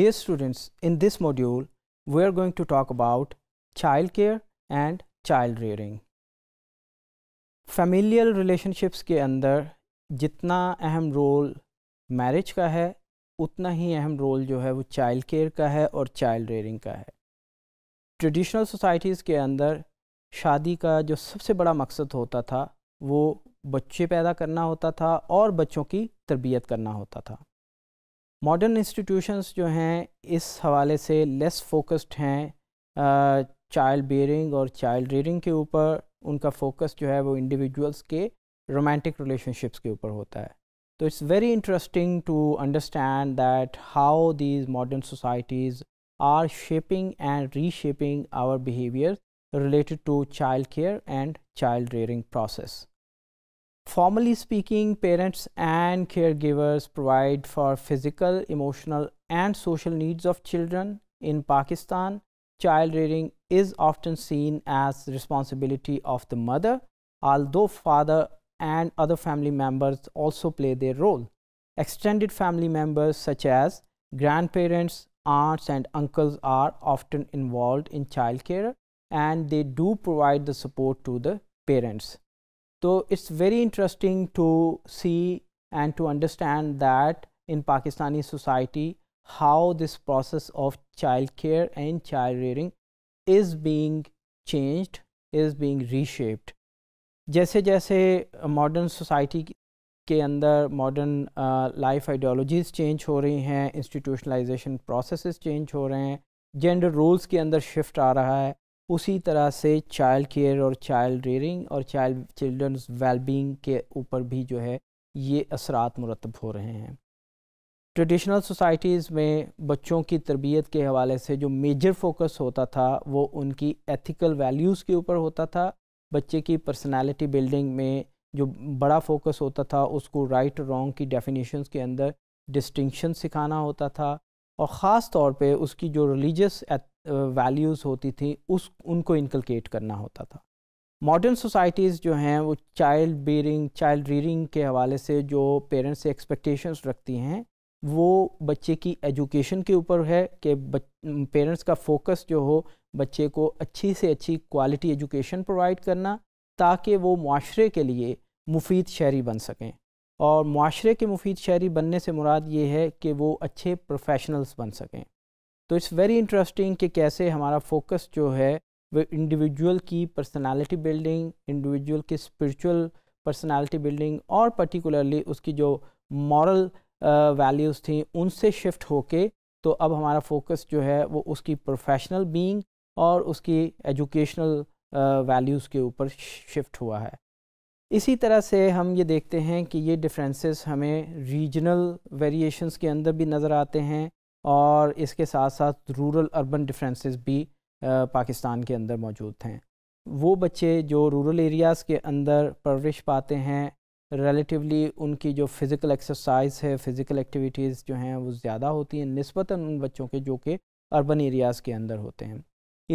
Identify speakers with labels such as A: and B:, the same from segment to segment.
A: Dear students, in this module, we are going to talk about childcare and child rearing. Familial relationships के अंदर जितना अहम role marriage का है उतना ही अहम रोल जो है वो चाइल्ड केयर का है और चाइल्ड रेयरिंग का है ट्रेडिशनल सोसाइटीज़ के अंदर शादी का जो सबसे बड़ा मकसद होता था वो बच्चे पैदा करना होता था और बच्चों की तरबियत करना होता था मॉडर्न इंस्टीट्यूशंस जो हैं इस हवाले से लेस फोकस्ड हैं चाइल्ड बेयरिंग और चाइल्ड रेयरिंग के ऊपर उनका फोकस जो है वो इंडिविजुअल्स के रोमांटिक रिलेशनशिप्स के ऊपर होता है तो it's very interesting to understand that how these modern societies are shaping and reshaping our behaviour related to child care and child rearing process Formally speaking, parents and caregivers provide for physical, emotional, and social needs of children. In Pakistan, child rearing is often seen as the responsibility of the mother, although father and other family members also play their role. Extended family members such as grandparents, aunts and uncles are often involved in child care and they do provide the support to the parents. तो it's very interesting to see and to understand that in Pakistani society how this process of child care and child rearing is being changed is being reshaped जैसे जैसे modern society के अंदर modern life ideologies change हो रही हैं institutionalisation process change हो रहे हैं जेंडर रोल्स के अंदर शिफ्ट आ रहा है उसी तरह से चाइल्ड केयर और चाइल्ड रेयरिंग और चाइल्ड चिल्ड्रंस वेलबींग के ऊपर भी जो है ये असरात मुरतब हो रहे हैं ट्रेडिशनल सोसाइटीज़ में बच्चों की तरबियत के हवाले से जो मेजर फोकस होता था वो उनकी एथिकल वैल्यूज़ के ऊपर होता था बच्चे की पर्सनालिटी बिल्डिंग में जो बड़ा फोकस होता था उसको राइट रॉन्ग की डेफिनेशंस के अंदर डिस्टिंक्शन सिखाना होता था और ख़ास तौर पे उसकी जो रिलीजियस वैल्यूज़ uh, होती थी उस उनको इनकलकेट करना होता था मॉडर्न सोसाइटीज़ जो हैं वो चाइल्ड बीरिंग चाइल्ड रीरिंग के हवाले से जो पेरेंट्स से एक्सपेक्टेशंस रखती हैं वो बच्चे की एजुकेशन के ऊपर है कि पेरेंट्स का फोकस जो हो बच्चे को अच्छी से अच्छी क्वालिटी एजुकेशन प्रोवाइड करना ताकि वो माशरे के लिए मुफीद शहरी बन सकें और माशरे के मुफीद शहरी बनने से मुराद ये है कि वो अच्छे प्रोफेशनल्स बन सकें तो इट्स वेरी इंटरेस्टिंग कि कैसे हमारा फोकस जो है वह इंडिविजुअल की पर्सनालिटी बिल्डिंग इंडिविजुअल की स्पिरिचुअल पर्सनालिटी बिल्डिंग और पर्टिकुलरली उसकी जो मॉरल वैल्यूज़ uh, थी उनसे शिफ्ट होके तो अब हमारा फोकस जो है वो उसकी प्रोफेशनल बीइंग और उसकी एजुकेशनल वैल्यूज़ uh, के ऊपर शिफ्ट हुआ है इसी तरह से हम ये देखते हैं कि ये डिफरेंसेस हमें रीजनल वेरिएशंस के अंदर भी नज़र आते हैं और इसके साथ साथ रूरल अर्बन डिफरेंसेस भी पाकिस्तान के अंदर मौजूद हैं वो बच्चे जो रूरल एरियाज़ के अंदर परवरिश पाते हैं रिलेटिवली उनकी जो फ़िज़िकल एक्सरसाइज है फ़िज़िकल एक्टिविटीज़ जो हैं वो ज़्यादा होती हैं नस्बता उन बच्चों के जो कि अर्बन एरियाज़ के अंदर होते हैं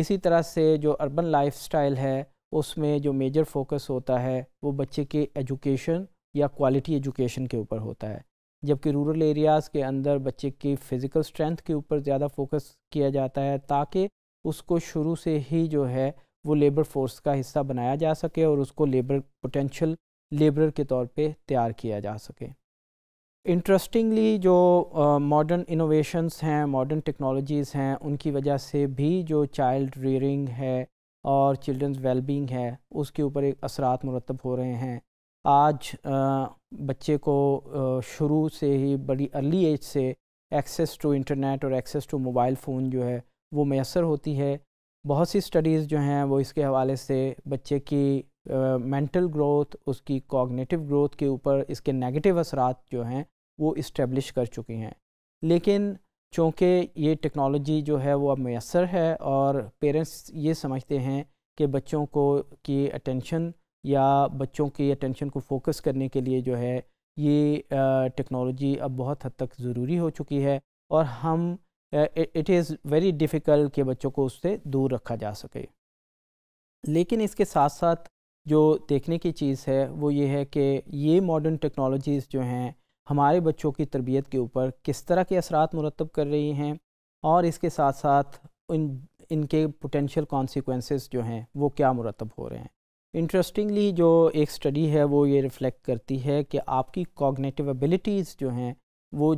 A: इसी तरह से जो अर्बन लाइफ है उसमें जो मेजर फोकस होता है वो बच्चे के एजुकेशन या क्वालिटी एजुकेशन के ऊपर होता है जबकि रूरल एरियाज़ के अंदर बच्चे की फ़िज़िकल स्ट्रेंथ के ऊपर ज़्यादा फोकस किया जाता है ताकि उसको शुरू से ही जो है वो लेबर फोर्स का हिस्सा बनाया जा सके और उसको लेबर पोटेंशियल लेबर के तौर पे तैयार किया जा सके इंटरेस्टिंगली जो मॉडर्न uh, इनोवेशंस हैं मॉडर्न टेक्नोलॉजीज़ हैं उनकी वजह से भी जो चाइल्ड रेयरिंग है और चिल्ड्रंस वेलबींग है उसके ऊपर एक असरात मुरतब हो रहे हैं आज बच्चे को शुरू से ही बड़ी अर्ली एज से एक्सेस टू इंटरनेट और एक्सेस टू मोबाइल फ़ोन जो है वो मैसर होती है बहुत सी स्टडीज़ जो हैं वो इसके हवाले से बच्चे की मेंटल ग्रोथ उसकी कॉग्निटिव ग्रोथ के ऊपर इसके नेगेटिव असरात जो हैं वो इस्टेब्लिश कर चुकी हैं लेकिन चूँकि ये टेक्नोलॉजी जो है वो अब मैसर है और पेरेंट्स ये समझते हैं कि बच्चों को की अटेंशन या बच्चों की अटेंशन को फोकस करने के लिए जो है ये टेक्नोलॉजी अब बहुत हद तक ज़रूरी हो चुकी है और हम इट इज़ वेरी डिफ़िकल्ट कि बच्चों को उससे दूर रखा जा सके लेकिन इसके साथ साथ जो देखने की चीज़ है वो ये है कि ये मॉडर्न टेक्नोलॉजीज़ जो हैं हमारे बच्चों की तरबियत के ऊपर किस तरह के असरा मुरतब कर रही हैं और इसके साथ साथ इन इनके पोटेंशियल कॉन्सिक्वेंसेस जो हैं वो क्या मुरतब हो रहे हैं इंटरेस्टिंगली जो एक स्टडी है वो ये रिफ्लेक्ट करती है कि आपकी कॉग्नेटिव एबिलिटीज़ जो हैं वो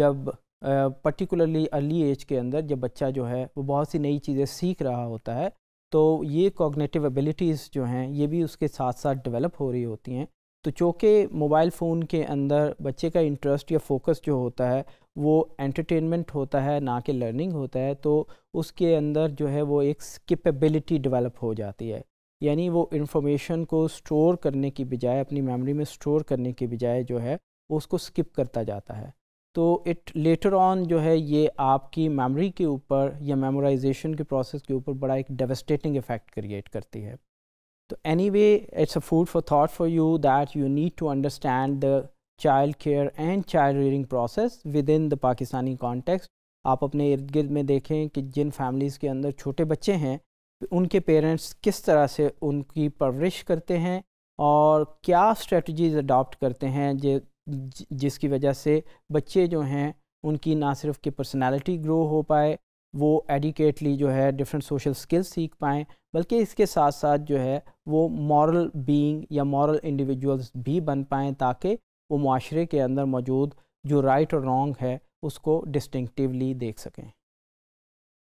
A: जब पर्टिकुलरली अर्ली एज के अंदर जब बच्चा जो है वो बहुत सी नई चीज़ें सीख रहा होता है तो ये कॉग्नेटिव एबिलिटीज़ जो हैं ये भी उसके साथ साथ डेवलप हो रही होती हैं तो चूँकि मोबाइल फ़ोन के अंदर बच्चे का इंटरेस्ट या फोकस जो होता है वो एंटरटेनमेंट होता है ना कि लर्निंग होता है तो उसके अंदर जो है वो एक स्किपेबिलिटी डेवलप हो जाती है यानी वो इंफॉर्मेशन को स्टोर करने की बजाय अपनी मेमोरी में स्टोर करने की बजाय जो है उसको स्किप करता जाता है तो इट लेटर ऑन जो है ये आपकी मेमोरी के ऊपर या मेमोराइजेशन के प्रोसेस के ऊपर बड़ा एक डेवस्टेटिंग इफ़ेक्ट क्रिएट करती है तो anyway it's a food for thought for you that you need to understand the child care and child rearing process within the Pakistani context आप अपने इर्द गिर्द में देखें कि जिन फैमिलीज़ के अंदर छोटे बच्चे हैं उनके पेरेंट्स किस तरह से उनकी परवरिश करते हैं और क्या स्ट्रेटजीज अडॉप्ट करते हैं जि, जिसकी वजह से बच्चे जो हैं उनकी ना सिर्फ की पर्सनैलिटी ग्रो हो पाए वो एडिकेटली जो है डिफरेंट सोशल स्किल्स सीख पाएँ बल्कि इसके साथ साथ जो है वो मॉरल बीइंग या मॉरल इंडिविजुअल्स भी बन पाएँ ताकि वो माशरे के अंदर मौजूद जो राइट और रॉन्ग है उसको डिस्टिंक्टिवली देख सकें